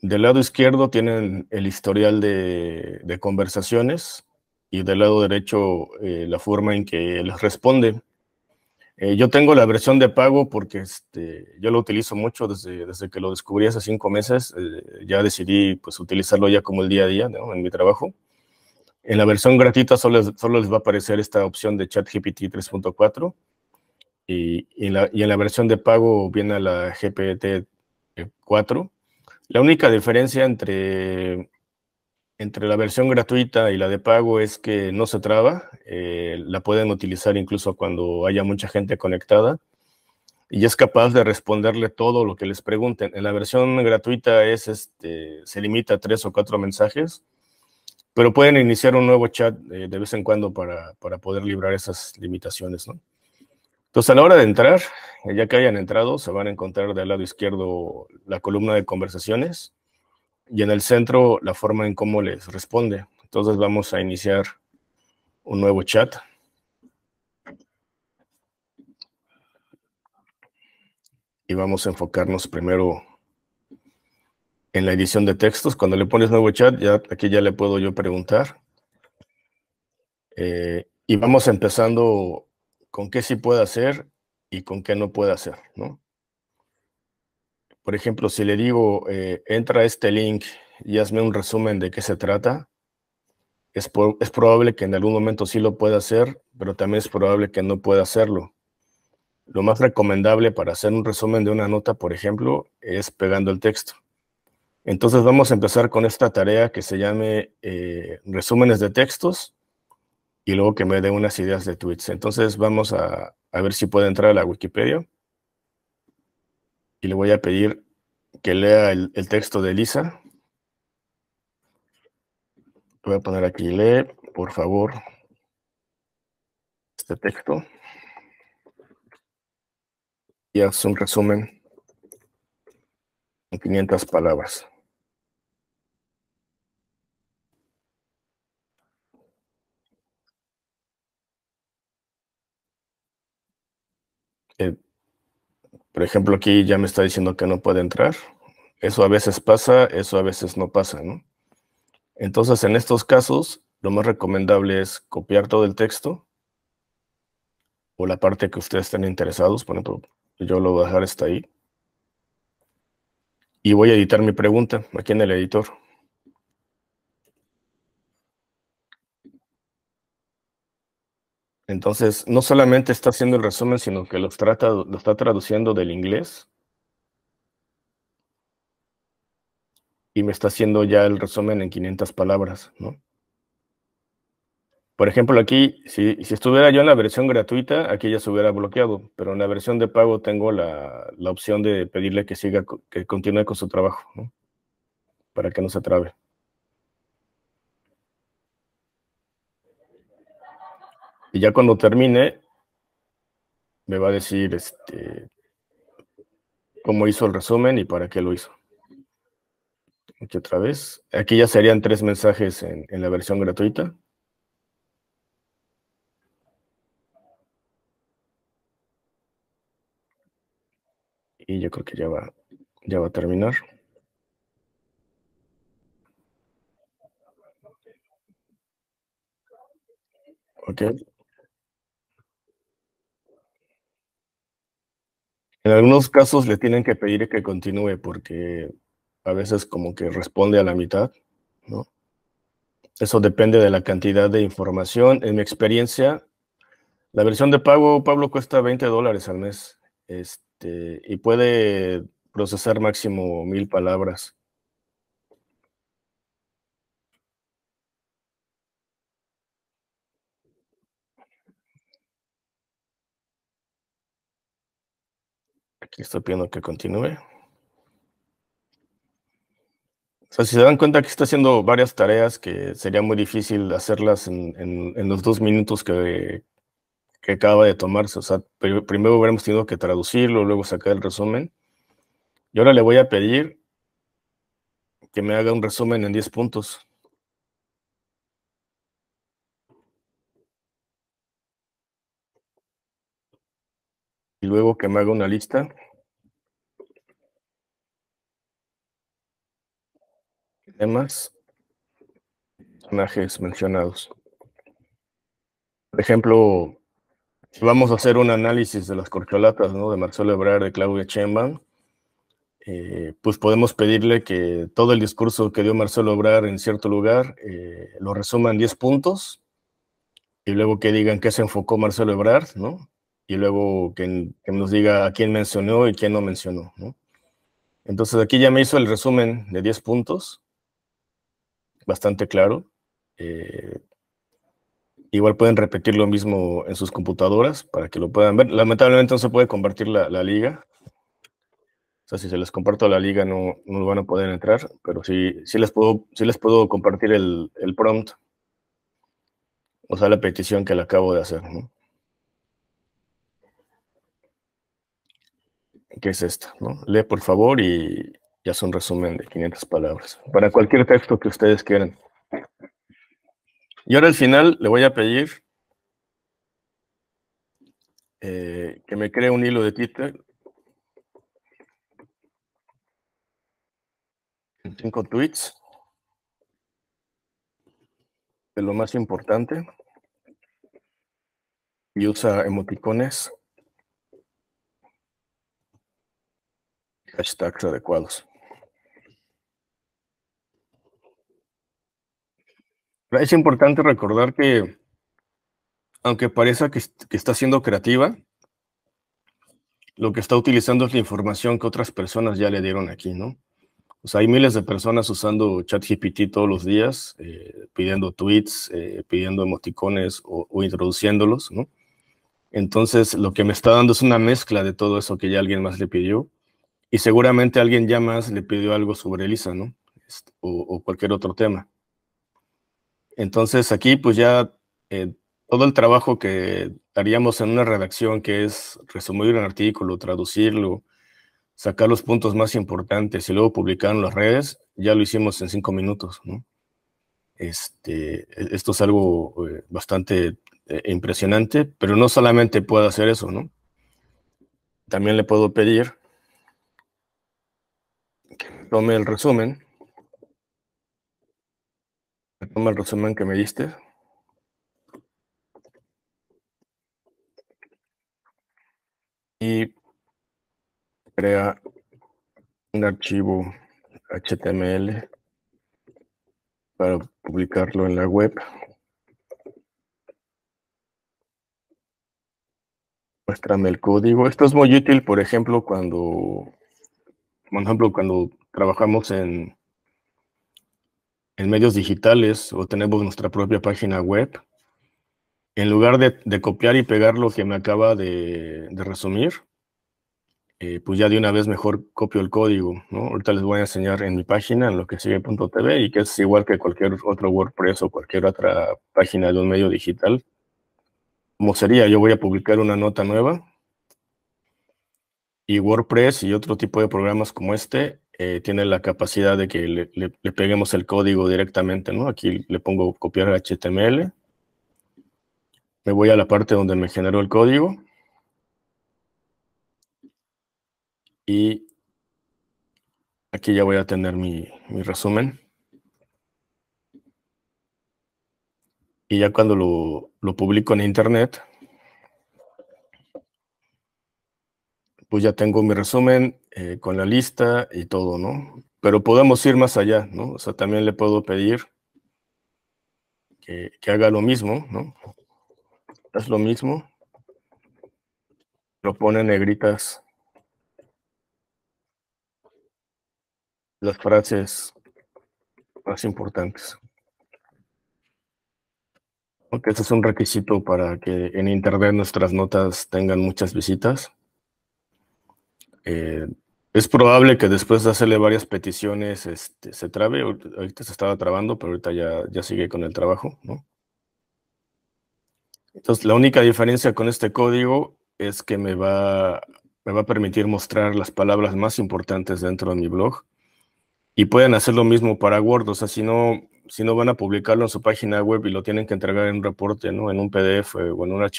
Del lado izquierdo tienen el historial de, conversaciones y del lado derecho eh, la forma en que les responde. Eh, yo tengo la versión de pago porque este, yo lo utilizo mucho desde, desde que lo descubrí hace cinco meses. Eh, ya decidí pues, utilizarlo ya como el día a día en mi trabajo. En la versión gratuita solo, solo les va a aparecer esta opción de ChatGPT 3.4 y, y, en la versión de pago viene la GPT 4 la única diferencia entre, entre la versión gratuita y la de pago es que no se traba, eh, la pueden utilizar incluso cuando haya mucha gente conectada y es capaz de responderle todo lo que les pregunten. En la versión gratuita es este, se limita a tres o cuatro mensajes, pero pueden iniciar un nuevo chat eh, de vez en cuando para, poder librar esas limitaciones, ¿no? Entonces, a la hora de entrar, eh, ya que hayan entrado, se van a encontrar del lado izquierdo la columna de conversaciones y en el centro la forma en cómo les responde. Entonces vamos a iniciar un nuevo chat. Y vamos a enfocarnos primero en la edición de textos. Cuando le pones nuevo chat, ya, aquí ya le puedo yo preguntar. Eh, y vamos empezando con qué sí puede hacer y con qué no puede hacer, ¿no? Por ejemplo, si le digo, eh, entra a este link y hazme un resumen de qué se trata, es, probable que en algún momento sí lo pueda hacer, pero también es probable que no pueda hacerlo. Lo más recomendable para hacer un resumen de una nota, por ejemplo, es pegando el texto. Entonces vamos a empezar con esta tarea que se llame eh, resúmenes de textos y luego que me dé unas ideas de tweets. Entonces vamos a, ver si puede entrar a la Wikipedia y le voy a pedir que lea el, texto de Lisa. voy a poner aquí, lee, por favor, este texto y haz un resumen en 500 palabras. Por ejemplo, aquí ya me está diciendo que no puede entrar. Eso a veces pasa, eso a veces no pasa, ¿no? Entonces, en estos casos, lo más recomendable es copiar todo el texto o la parte que ustedes estén interesados. Por ejemplo, yo lo voy a dejar hasta ahí. Y voy a editar mi pregunta aquí en el editor. Entonces, no solamente está haciendo el resumen, sino que trata, lo está traduciendo del inglés. Y me está haciendo ya el resumen en 500 palabras, ¿no? Por ejemplo, aquí, si, estuviera yo en la versión gratuita, aquí ya se hubiera bloqueado, pero en la versión de pago tengo la, la opción de pedirle que siga, que continúe con su trabajo, ¿no? Para que no se trabe. Y ya cuando termine, me va a decir este, cómo hizo el resumen y para qué lo hizo. Aquí otra vez. Aquí ya serían tres mensajes en, la versión gratuita. Y yo creo que ya va, ya va a terminar. Okay. En algunos casos le tienen que pedir que continúe porque a veces como que responde a la mitad, ¿no? Eso depende de la cantidad de información. En mi experiencia, la versión de pago, Pablo, cuesta 20 dólares al mes este, y puede procesar máximo mil palabras. estoy pidiendo que continúe. O sea, si se dan cuenta que está haciendo varias tareas que sería muy difícil hacerlas en, los dos minutos que, que, acaba de tomarse. O sea, primero hubiéramos tenido que traducirlo, luego sacar el resumen. Y ahora le voy a pedir que me haga un resumen en 10 puntos. Y luego que me haga una lista. temas, personajes mencionados. Por ejemplo, si vamos a hacer un análisis de las corcholatas de Marcelo Ebrard, de Claudia Chemban, eh, pues podemos pedirle que todo el discurso que dio Marcelo Ebrard en cierto lugar eh, lo resuma en 10 puntos y luego que digan qué se enfocó Marcelo Ebrard, Y luego que, nos diga a quién mencionó y quién no mencionó, Entonces aquí ya me hizo el resumen de 10 puntos bastante claro. Eh, igual pueden repetir lo mismo en sus computadoras para que lo puedan ver. Lamentablemente no se puede compartir la, liga. O sea, si se les comparto la liga no, van a poder entrar, pero sí, sí, les, puedo, les puedo compartir el, prompt. O sea, la petición que le acabo de hacer. ¿Qué es esta? Lee por favor y, ya es un resumen de 500 palabras, para cualquier texto que ustedes quieran. Y ahora al final le voy a pedir eh, que me cree un hilo de Twitter. Cinco tweets de lo más importante y usa emoticones hashtags adecuados. Es importante recordar que, aunque parezca que, está siendo creativa, lo que está utilizando es la información que otras personas ya le dieron aquí, ¿no? O sea, hay miles de personas usando ChatGPT todos los días, eh, pidiendo tweets, eh, pidiendo emoticones o, introduciéndolos, ¿no? Entonces, lo que me está dando es una mezcla de todo eso que ya alguien más le pidió. Y seguramente alguien ya más le pidió algo sobre Elisa, ¿no? Este, o cualquier otro tema. Entonces aquí pues ya eh, todo el trabajo que haríamos en una redacción, que es resumir un artículo, traducirlo, sacar los puntos más importantes y luego publicar en las redes, ya lo hicimos en cinco minutos. ¿no? Este, e-, esto es algo eh, bastante eh, impresionante, pero no solamente puedo hacer eso, ¿no? También le puedo pedir que tome el resumen Toma el resumen que me diste. Y crea un archivo HTML para publicarlo en la web. Muéstrame el código. Esto es muy útil, por ejemplo, cuando, por ejemplo, cuando trabajamos en en medios digitales o tenemos nuestra propia página web, en lugar de, copiar y pegar lo que me acaba de, resumir, eh, pues ya de una vez mejor copio el código, Ahorita les voy a enseñar en mi página, en lo que sigue.tv, y que es igual que cualquier otro WordPress o cualquier otra página de un medio digital. Como sería, yo voy a publicar una nota nueva, y WordPress y otro tipo de programas como este eh, tiene la capacidad de que le, peguemos el código directamente, ¿no? Aquí le pongo copiar HTML. Me voy a la parte donde me generó el código. Y aquí ya voy a tener mi, resumen. Y ya cuando lo publico en internet, pues ya tengo mi resumen eh, con la lista y todo, ¿no? Pero podemos ir más allá, ¿no? O sea, también le puedo pedir que, haga lo mismo, ¿no? Haz lo mismo. Lo pone negritas. Las frases más importantes. Aunque ese es un requisito para que en Internet nuestras notas tengan muchas visitas. Eh, es probable que después de hacerle varias peticiones este, se trabe. Ahorita se estaba trabando, pero ahorita ya, ya sigue con el trabajo, Entonces, la única diferencia con este código es que me va, me va a permitir mostrar las palabras más importantes dentro de mi blog. Y pueden hacer lo mismo para Word. O sea, si no, si no van a publicarlo en su página web y lo tienen que entregar en un reporte, ¿no? En un PDF o en un archivo.